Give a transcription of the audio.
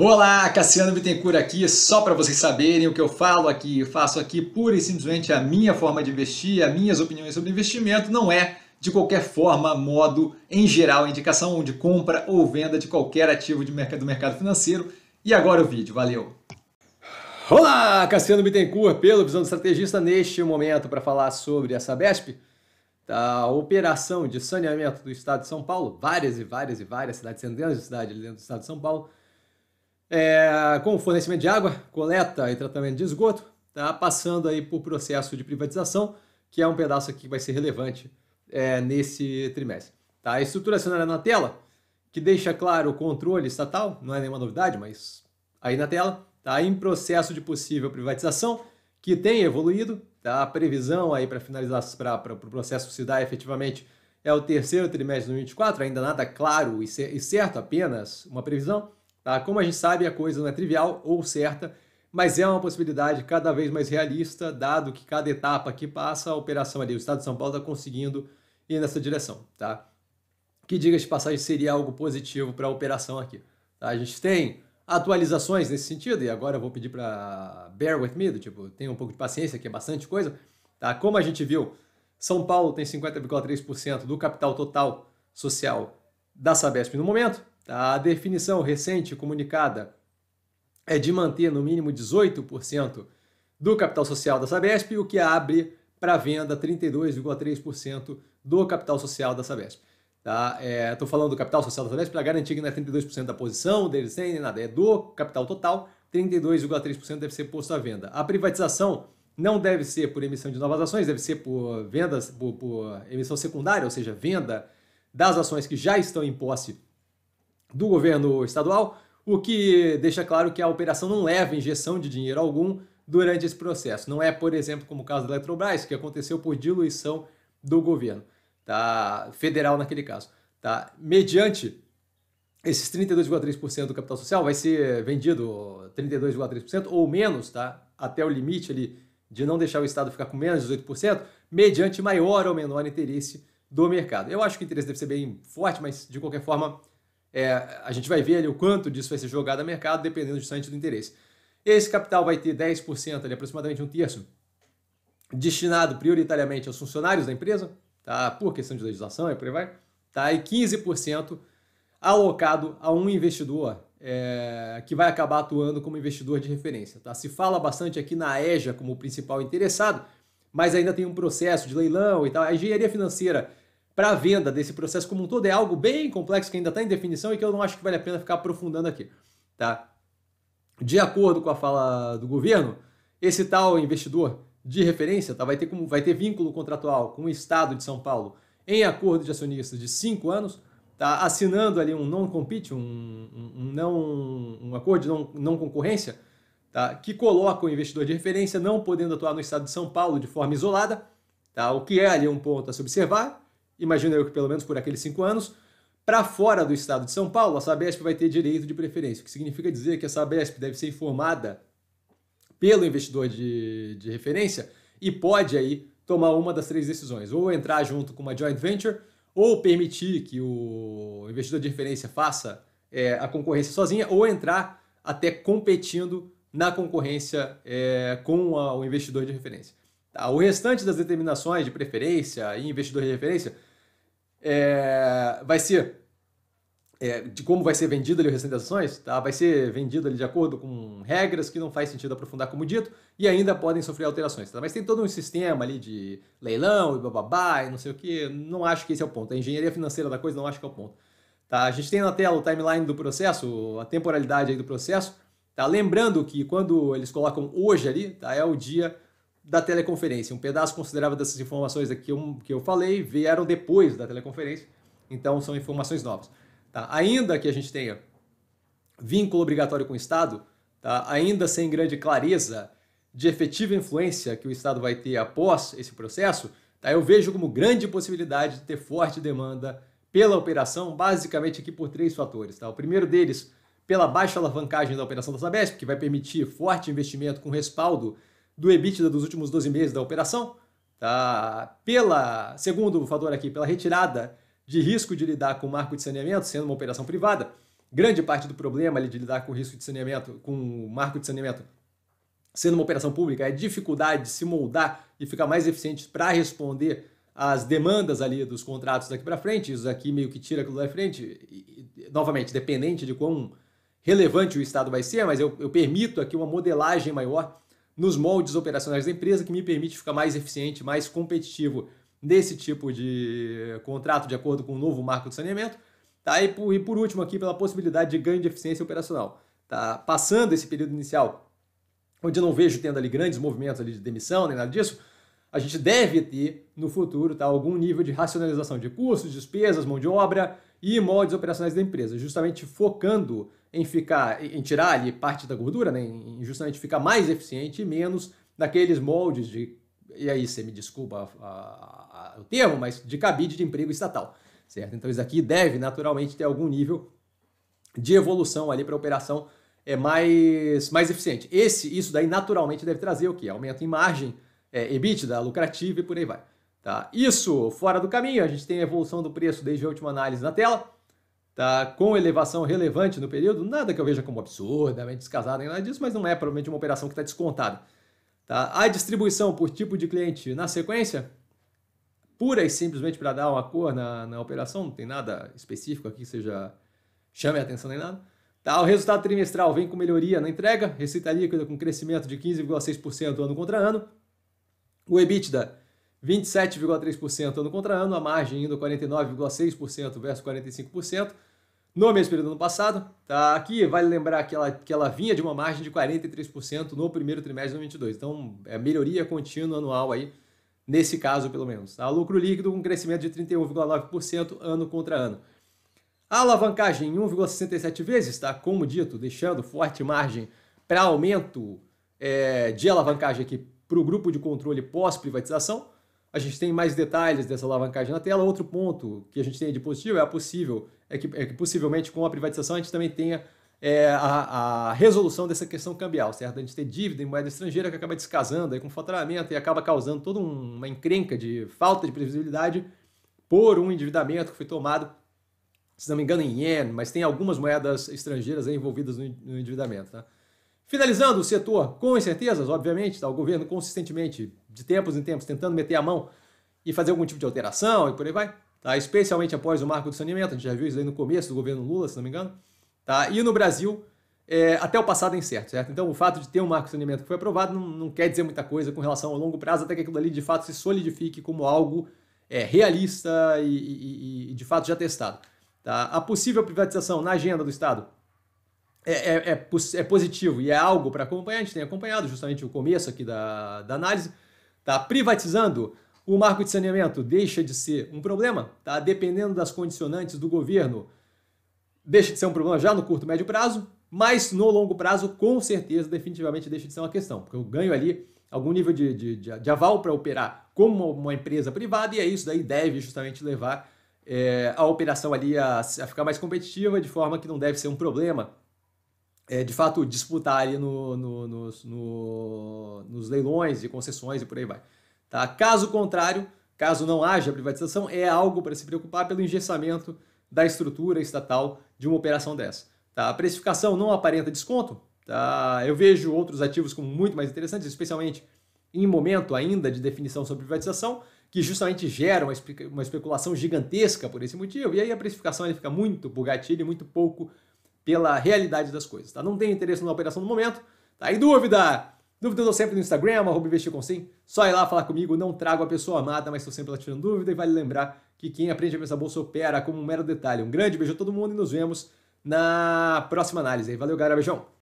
Olá, Cassiano Bittencourt aqui, só para vocês saberem o que eu falo aqui, eu faço aqui pura e simplesmente a minha forma de investir, as minhas opiniões sobre investimento, não é de qualquer forma, modo, em geral, indicação de compra ou venda de qualquer ativo de mercado, do mercado financeiro. E agora o vídeo, valeu! Olá, Cassiano Bittencourt, pelo Visão do Estrategista, neste momento para falar sobre essa BESP, da operação de saneamento do estado de São Paulo, várias e várias e várias cidades, centenas de cidades dentro do estado de São Paulo, é, com fornecimento de água, coleta e tratamento de esgoto, tá passando aí por processo de privatização, que é um pedaço aqui que vai ser relevante é, nesse trimestre. Tá? A estrutura acionária na tela, que deixa claro o controle estatal, não é nenhuma novidade, mas aí na tela, tá em processo de possível privatização, que tem evoluído, tá? a previsão aí para finalizar para o pro processo se dar efetivamente é o terceiro trimestre de 2024, ainda nada claro e certo, apenas uma previsão. Tá? Como a gente sabe, a coisa não é trivial ou certa, mas é uma possibilidade cada vez mais realista, dado que cada etapa que passa, a operação ali, o Estado de São Paulo está conseguindo ir nessa direção. Tá? Que, diga de passagem, seria algo positivo para a operação aqui. Tá? A gente tem atualizações nesse sentido, e agora eu vou pedir para bear with me, do tipo, tenha um pouco de paciência, que é bastante coisa. Tá? Como a gente viu, São Paulo tem 50,3% do capital total social da Sabesp no momento. A definição recente comunicada é de manter no mínimo 18% do capital social da Sabesp, o que abre para venda 32,3% do capital social da Sabesp. Tá? Estou é, falando do capital social da Sabesp para garantir que não é 32% da posição deles nem, nem nada, é do capital total, 32,3% deve ser posto à venda. A privatização não deve ser por emissão de novas ações, deve ser por vendas, por, por emissão secundária, ou seja, venda das ações que já estão em posse do governo estadual, o que deixa claro que a operação não leva injeção de dinheiro algum durante esse processo. Não é, por exemplo, como o caso da Eletrobras, que aconteceu por diluição do governo tá? federal naquele caso. Tá? Mediante esses 32,3% do capital social vai ser vendido 32,3% ou menos, tá? até o limite ali de não deixar o Estado ficar com menos de 18%, mediante maior ou menor interesse do mercado. Eu acho que o interesse deve ser bem forte, mas de qualquer forma é, a gente vai ver ali o quanto disso vai ser jogado a mercado, dependendo justamente do interesse. Esse capital vai ter 10%, ali, aproximadamente um terço, destinado prioritariamente aos funcionários da empresa, tá? por questão de legislação e por aí vai, tá? e 15% alocado a um investidor é, que vai acabar atuando como investidor de referência. Tá? Se fala bastante aqui na EJA como o principal interessado, mas ainda tem um processo de leilão e tal. A engenharia financeira para a venda desse processo como um todo é algo bem complexo que ainda está em definição e que eu não acho que vale a pena ficar aprofundando aqui. Tá? De acordo com a fala do governo, esse tal investidor de referência tá, vai, ter como, vai ter vínculo contratual com o Estado de São Paulo em acordo de acionistas de cinco anos, tá assinando ali um non-compete, um, um, um, não, um acordo de não, não concorrência, tá, que coloca o investidor de referência não podendo atuar no Estado de São Paulo de forma isolada, tá, o que é ali um ponto a se observar, imagino eu que pelo menos por aqueles cinco anos, para fora do estado de São Paulo, a Sabesp vai ter direito de preferência, o que significa dizer que a Sabesp deve ser informada pelo investidor de, de referência e pode aí tomar uma das três decisões, ou entrar junto com uma joint venture, ou permitir que o investidor de referência faça é, a concorrência sozinha, ou entrar até competindo na concorrência é, com a, o investidor de referência. Tá? O restante das determinações de preferência e investidor de referência é, vai ser é, de como vai ser vendida ali as ações, tá? vai ser vendido ali de acordo com regras que não faz sentido aprofundar como dito e ainda podem sofrer alterações. Tá? Mas tem todo um sistema ali de leilão e bababá e não sei o que, não acho que esse é o ponto. A engenharia financeira da coisa não acho que é o ponto. Tá? A gente tem na tela o timeline do processo, a temporalidade do processo. Tá? Lembrando que quando eles colocam hoje ali, tá? é o dia da teleconferência. Um pedaço considerável dessas informações aqui que eu falei vieram depois da teleconferência, então são informações novas. Tá? Ainda que a gente tenha vínculo obrigatório com o Estado, tá? ainda sem grande clareza de efetiva influência que o Estado vai ter após esse processo, tá? eu vejo como grande possibilidade de ter forte demanda pela operação, basicamente aqui por três fatores. Tá? O primeiro deles, pela baixa alavancagem da operação da Sabesp, que vai permitir forte investimento com respaldo do EBITDA dos últimos 12 meses da operação, tá? pela, segundo fator aqui, pela retirada de risco de lidar com o marco de saneamento, sendo uma operação privada, grande parte do problema ali de lidar com o risco de saneamento, com o marco de saneamento, sendo uma operação pública, é dificuldade de se moldar e ficar mais eficiente para responder às demandas ali dos contratos daqui para frente, isso aqui meio que tira aquilo da frente, e, novamente, dependente de quão relevante o Estado vai ser, mas eu, eu permito aqui uma modelagem maior nos moldes operacionais da empresa que me permite ficar mais eficiente, mais competitivo nesse tipo de contrato de acordo com o novo marco de saneamento. Tá? E, por, e por último aqui, pela possibilidade de ganho de eficiência operacional. Tá? Passando esse período inicial, onde eu não vejo tendo ali grandes movimentos ali de demissão, nem nada disso, a gente deve ter no futuro tá, algum nível de racionalização de custos, despesas, mão de obra e moldes operacionais da empresa, justamente focando em ficar, em tirar ali parte da gordura, né, em justamente ficar mais eficiente e menos naqueles moldes de, e aí você me desculpa a, a, a, o termo, mas de cabide de emprego estatal, certo? Então isso aqui deve naturalmente ter algum nível de evolução ali para a operação é mais, mais eficiente. Esse, isso daí naturalmente deve trazer o que? Aumento em margem, é, EBITDA, lucrativa e por aí vai. Tá? Isso fora do caminho, a gente tem a evolução do preço desde a última análise na tela, tá? com elevação relevante no período, nada que eu veja como absurdamente descasado nem nada disso, mas não é provavelmente uma operação que está descontada. Tá? A distribuição por tipo de cliente na sequência, pura e simplesmente para dar uma cor na, na operação, não tem nada específico aqui que seja chame a atenção nem nada. Tá, o resultado trimestral vem com melhoria na entrega, receita líquida com crescimento de 15,6% ano contra ano. O EBITDA, 27,3% ano contra ano, a margem indo 49,6% versus 45% no mesmo período do ano passado. Tá? Aqui vale lembrar que ela, que ela vinha de uma margem de 43% no primeiro trimestre de 2022. Então, é melhoria contínua anual aí, nesse caso pelo menos. Tá? Lucro líquido com um crescimento de 31,9% ano contra ano. A alavancagem em 1,67 vezes, tá? como dito, deixando forte margem para aumento é, de alavancagem aqui para o grupo de controle pós-privatização. A gente tem mais detalhes dessa alavancagem na tela. Outro ponto que a gente tem de positivo é possível é que, é que possivelmente com a privatização a gente também tenha é, a, a, resolução dessa questão cambial, certo? A gente ter dívida em moeda estrangeira que acaba descasando aí com faturamento e acaba causando toda uma encrenca de falta de previsibilidade por um endividamento que foi tomado, se não me engano, em yen, mas tem algumas moedas estrangeiras envolvidas no endividamento. Tá? Finalizando, o setor com incertezas, obviamente, tá o governo consistentemente, de tempos em tempos, tentando meter a mão e fazer algum tipo de alteração e por aí vai, tá? especialmente após o marco do saneamento, a gente já viu isso aí no começo do governo Lula, se não me engano. Tá? E no Brasil, é, até o passado é incerto, certo? Então, o fato de ter um marco do saneamento que foi aprovado não, não, quer dizer muita coisa com relação ao longo prazo, até que aquilo ali de fato se solidifique como algo é, realista e, e, e de fato já testado. Tá? A possível privatização na agenda do Estado é, é, é, é, positivo e é algo para acompanhar. A gente tem acompanhado justamente o começo aqui da, da análise. Tá privatizando o marco de saneamento deixa de ser um problema, tá? Dependendo das condicionantes do governo, deixa de ser um problema já no curto médio prazo, mas no longo prazo, com certeza, definitivamente deixa de ser uma questão, porque eu ganho ali algum nível de, de, de aval para operar como uma empresa privada, e é isso daí deve justamente levar é, a operação ali a, a ficar mais competitiva, de forma que não deve ser um problema é, de fato disputar ali no, no, no, nos leilões e concessões e por aí vai. Tá? Caso contrário, caso não haja privatização, é algo para se preocupar pelo engessamento da estrutura estatal de uma operação dessa. Tá? A precificação não aparenta desconto. Tá? Eu vejo outros ativos como muito mais interessantes, especialmente em momento ainda de definição sobre privatização, que justamente gera uma, especulação gigantesca por esse motivo, e aí a precificação ele fica muito bugatilha e muito pouco pela realidade das coisas, tá? Não tem interesse numa operação no momento, tá? E dúvida? Dúvida eu dou sempre no Instagram, arroba investirconsim. Só ir lá falar comigo, não trago a pessoa amada, mas estou sempre lá tirando dúvida. E vale lembrar que quem aprende a pensar bolsa opera como um mero detalhe. Um grande beijo a todo mundo e nos vemos na próxima análise. Valeu, galera. Beijão!